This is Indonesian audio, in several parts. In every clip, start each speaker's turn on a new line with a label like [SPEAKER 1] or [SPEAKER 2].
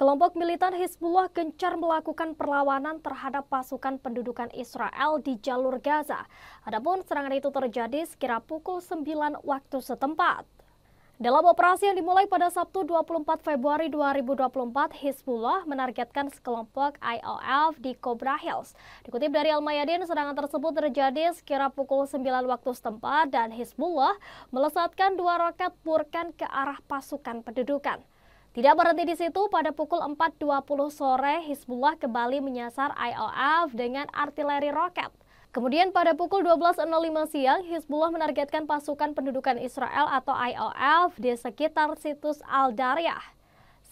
[SPEAKER 1] Kelompok militan Hizbullah gencar melakukan perlawanan terhadap pasukan pendudukan Israel di jalur Gaza. Adapun serangan itu terjadi sekira pukul 9 waktu setempat. Dalam operasi yang dimulai pada Sabtu 24 Februari 2024, Hizbullah menargetkan sekelompok IOF di Cobra Hills. Dikutip dari Al-Mayadin, serangan tersebut terjadi sekira pukul 9 waktu setempat dan Hizbullah melesatkan dua roket burkan ke arah pasukan pendudukan. Tidak berhenti di situ, pada pukul 4.20 sore, Hizbullah kembali menyasar IOF dengan artileri roket. Kemudian pada pukul 12.05 siang, Hizbullah menargetkan pasukan pendudukan Israel atau IOF di sekitar situs al dariah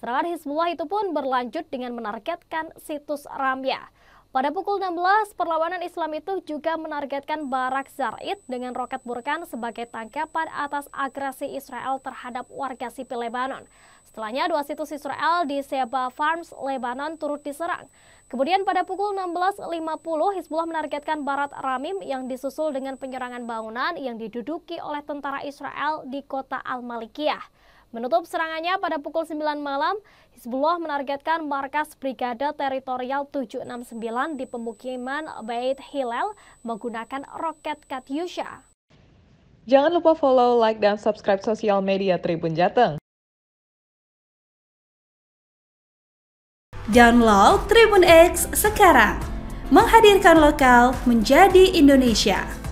[SPEAKER 1] Serangan Hizbullah itu pun berlanjut dengan menargetkan situs Ramya. Pada pukul 16, perlawanan Islam itu juga menargetkan Barak Zarid dengan roket burkan sebagai tangkapan atas agresi Israel terhadap warga sipil Lebanon. Setelahnya, dua situs Israel di Seba Farms, Lebanon turut diserang. Kemudian pada pukul 16.50, Hizbullah menargetkan Barat Ramim yang disusul dengan penyerangan bangunan yang diduduki oleh tentara Israel di kota Al-Malikiyah. Menutup serangannya pada pukul 9 malam, Hizbullah menargetkan markas brigada Teritorial 769 di pemukiman Bait Hilal menggunakan roket Katyusha.
[SPEAKER 2] Jangan lupa follow, like, dan subscribe sosial media Tribun Jateng.
[SPEAKER 3] Download Tribun X sekarang. Menghadirkan lokal menjadi Indonesia.